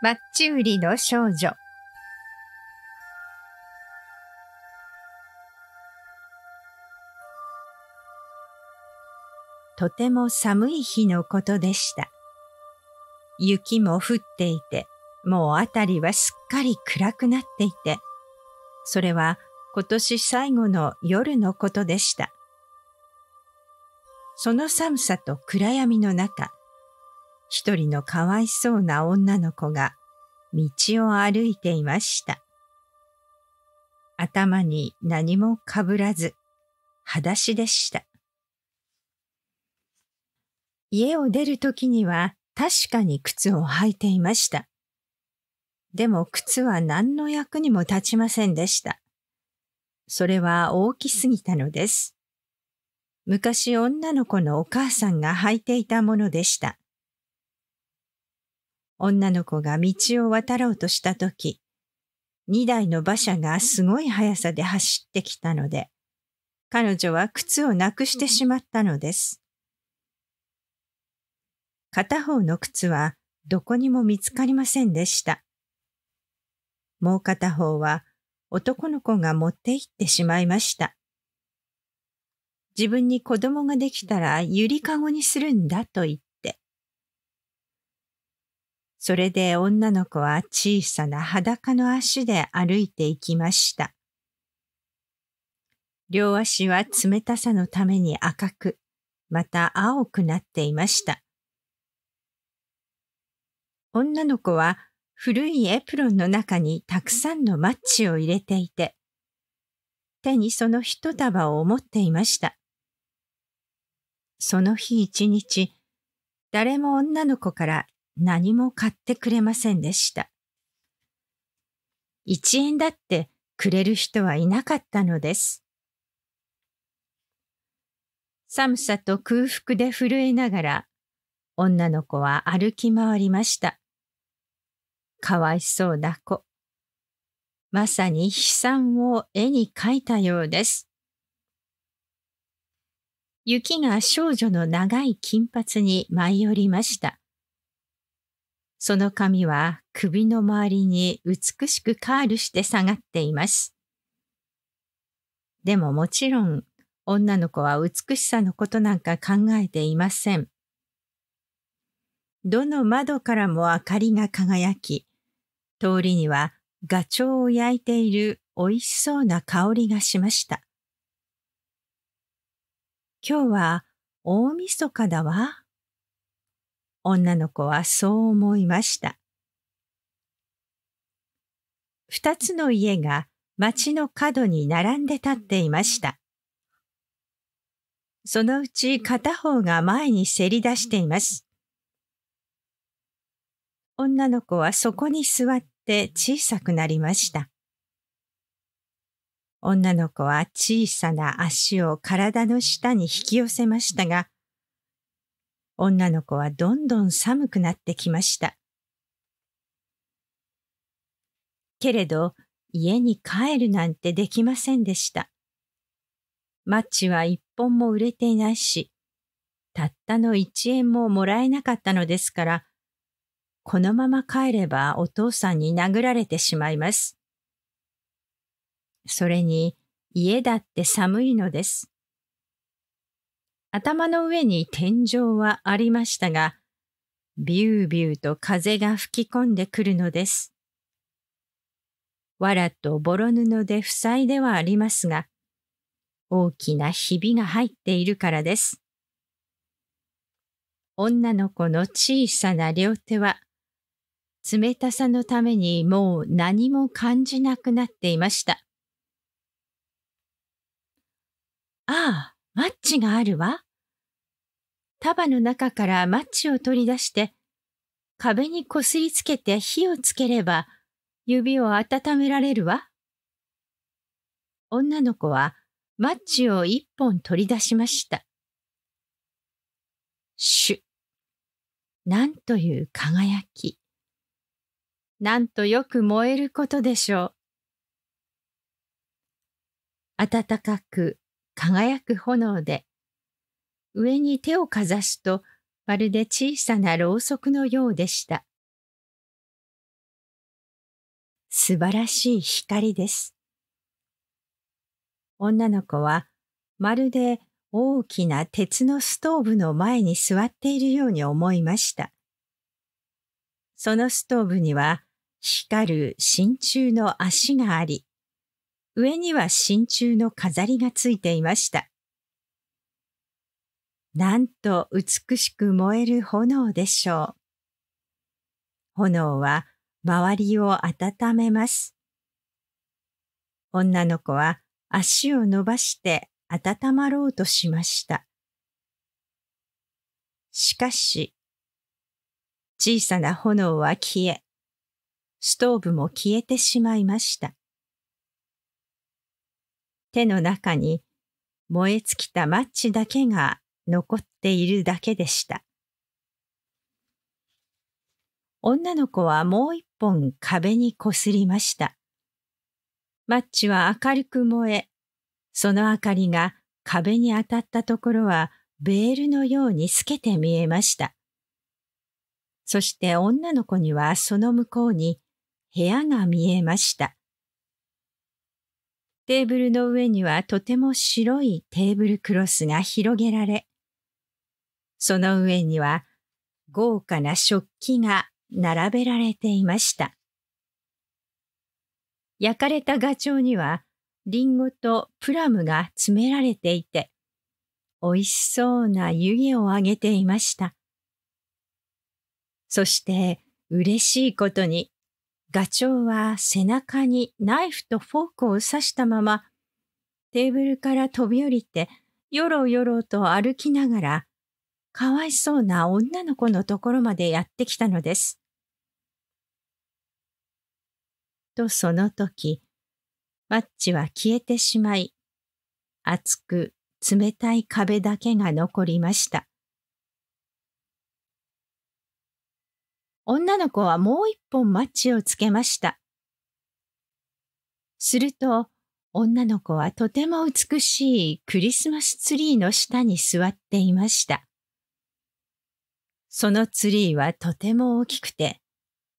マッチ売りの少女とても寒い日のことでした。雪も降っていて、もうあたりはすっかり暗くなっていて、それは今年最後の夜のことでした。その寒さと暗闇の中、一人のかわいそうな女の子が道を歩いていました。頭に何もかぶらず、裸足でした。家を出るときには確かに靴を履いていました。でも靴は何の役にも立ちませんでした。それは大きすぎたのです。昔女の子のお母さんが履いていたものでした。女の子が道を渡ろうとしたとき、二台の馬車がすごい速さで走ってきたので、彼女は靴をなくしてしまったのです。片方の靴はどこにも見つかりませんでした。もう片方は男の子が持って行ってしまいました。自分に子供ができたらゆりかごにするんだと言っそれで女の子は小さな裸の足で歩いていきました。両足は冷たさのために赤く、また青くなっていました。女の子は古いエプロンの中にたくさんのマッチを入れていて、手にその一束を持っていました。その日一日、誰も女の子から何も買ってくれませんでした。一円だってくれる人はいなかったのです。寒さと空腹で震えながら、女の子は歩き回りました。かわいそうな子。まさに悲惨を絵に描いたようです。雪が少女の長い金髪に舞い降りました。その髪は首の周りに美しくカールして下がっています。でももちろん女の子は美しさのことなんか考えていません。どの窓からも明かりが輝き、通りにはガチョウを焼いている美味しそうな香りがしました。今日は大晦日だわ。女の子はそう思いました。二つの家が町の角に並んで立っていました。そのうち片方が前にせり出しています。女の子はそこに座って小さくなりました。女の子は小さな足を体の下に引き寄せましたが、女の子はどんどん寒くなってきました。けれど、家に帰るなんてできませんでした。マッチは一本も売れていないし、たったの一円ももらえなかったのですから、このまま帰ればお父さんに殴られてしまいます。それに、家だって寒いのです。頭の上に天井はありましたが、ビュービューと風が吹き込んでくるのです。わらとボロ布で塞いではありますが、大きなひびが入っているからです。女の子の小さな両手は、冷たさのためにもう何も感じなくなっていました。ああ、マッチがあるわ。束の中からマッチを取り出して、壁にこすりつけて火をつければ、指を温められるわ。女の子はマッチを一本取り出しました。シュ。なんという輝き。なんとよく燃えることでしょう。暖かく輝く炎で、上に手をかざすとまるで小さなろうそくのようでした。素晴らしい光です。女の子はまるで大きな鉄のストーブの前に座っているように思いました。そのストーブには光る真鍮の足があり、上には真鍮の飾りがついていました。なんと美しく燃える炎でしょう。炎は周りを温めます。女の子は足を伸ばして温まろうとしました。しかし、小さな炎は消え、ストーブも消えてしまいました。手の中に燃え尽きたマッチだけが残っているだけでした。女の子はもう一本壁にこすりました。マッチは明るく燃え、その明かりが壁に当たったところはベールのように透けて見えました。そして女の子にはその向こうに部屋が見えました。テーブルの上にはとても白いテーブルクロスが広げられ、その上には豪華な食器が並べられていました。焼かれたガチョウにはリンゴとプラムが詰められていて、美味しそうな湯気をあげていました。そして嬉しいことにガチョウは背中にナイフとフォークを刺したまま、テーブルから飛び降りて、よろよろと歩きながら、かわいそうな女の子のところまでやってきたのです。とその時、マッチは消えてしまい、熱く冷たい壁だけが残りました。女の子はもう一本マッチをつけました。すると、女の子はとても美しいクリスマスツリーの下に座っていました。そのツリーはとても大きくて、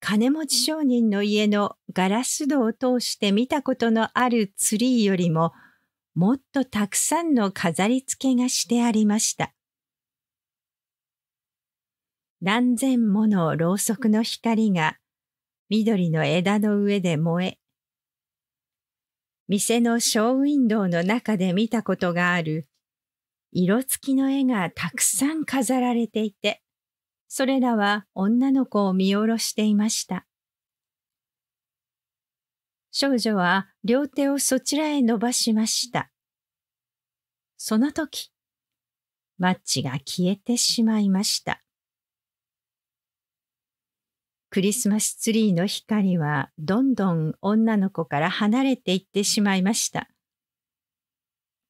金持ち商人の家のガラス戸を通して見たことのあるツリーよりも、もっとたくさんの飾り付けがしてありました。何千ものろうそくの光が緑の枝の上で燃え、店のショーウィンドウの中で見たことがある色付きの絵がたくさん飾られていて、それらは女の子を見下ろしていました。少女は両手をそちらへ伸ばしました。その時、マッチが消えてしまいました。クリスマスツリーの光はどんどん女の子から離れていってしまいました。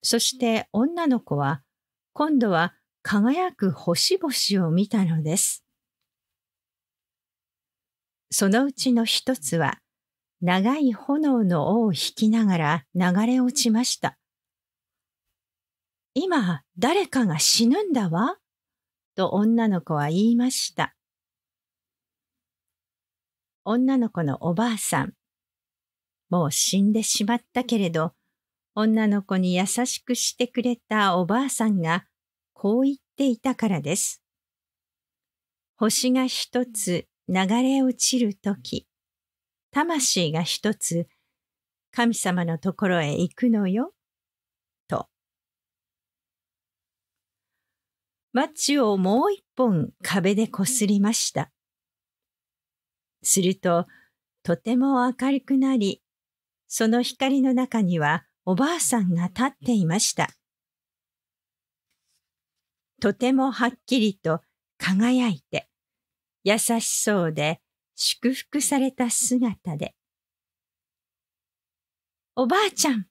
そして女の子は今度は輝く星々を見たのです。そのうちの一つは長い炎の尾を引きながら流れ落ちました。今誰かが死ぬんだわと女の子は言いました。女の子のおばあさん。もう死んでしまったけれど、女の子に優しくしてくれたおばあさんがこう言っていたからです。星が一つ流れ落ちるとき、魂が一つ神様のところへ行くのよ、と。マッチをもう一本壁でこすりました。すると、とても明るくなり、その光の中にはおばあさんが立っていました。とてもはっきりと輝いて、優しそうで祝福された姿で、おばあちゃん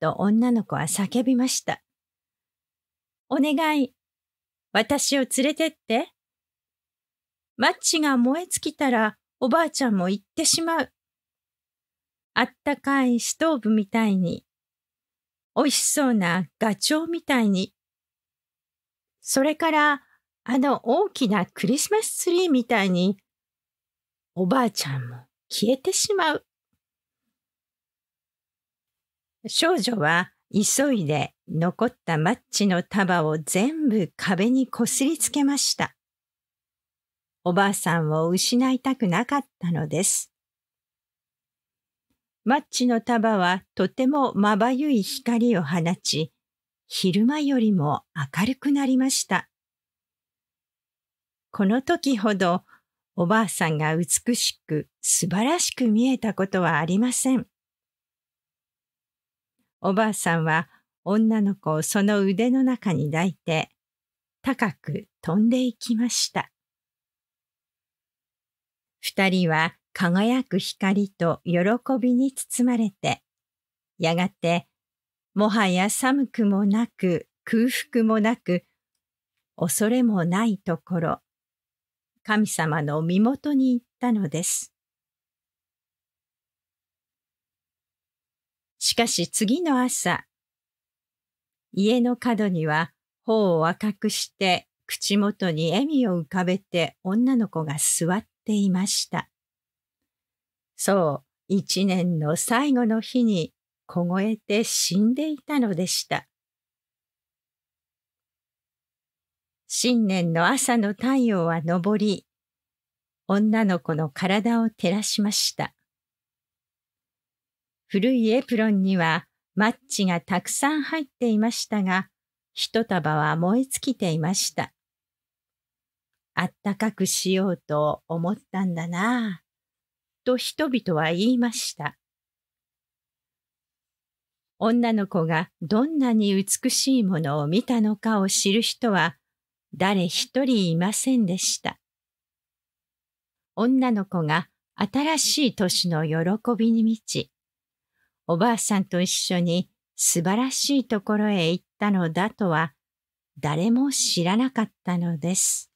と女の子は叫びました。お願い、私を連れてって。マッチが燃え尽きたらおばあちゃんも行ってしまう。あったかいストーブみたいに、美味しそうなガチョウみたいに、それからあの大きなクリスマスツリーみたいに、おばあちゃんも消えてしまう。少女は急いで残ったマッチの束を全部壁にこすりつけました。おばあさんを失いたくなかったのです。マッチの束はとてもまばゆい光を放ち、昼間よりも明るくなりました。この時ほどおばあさんが美しく素晴らしく見えたことはありません。おばあさんは女の子をその腕の中に抱いて高く飛んでいきました。二人は輝く光と喜びに包まれて、やがて、もはや寒くもなく空腹もなく、恐れもないところ、神様の身元に行ったのです。しかし次の朝、家の角には頬を赤くして口元に笑みを浮かべて女の子が座っていました。そう、一年の最後の日に凍えて死んでいたのでした。新年の朝の太陽は昇り、女の子の体を照らしました。古いエプロンにはマッチがたくさん入っていましたが、一束は燃え尽きていました。あったかくしようと思ったんだなぁ、と人々は言いました。女の子がどんなに美しいものを見たのかを知る人は誰一人いませんでした。女の子が新しい年の喜びに満ち、おばあさんと一緒に素晴らしいところへ行ったのだとは誰も知らなかったのです。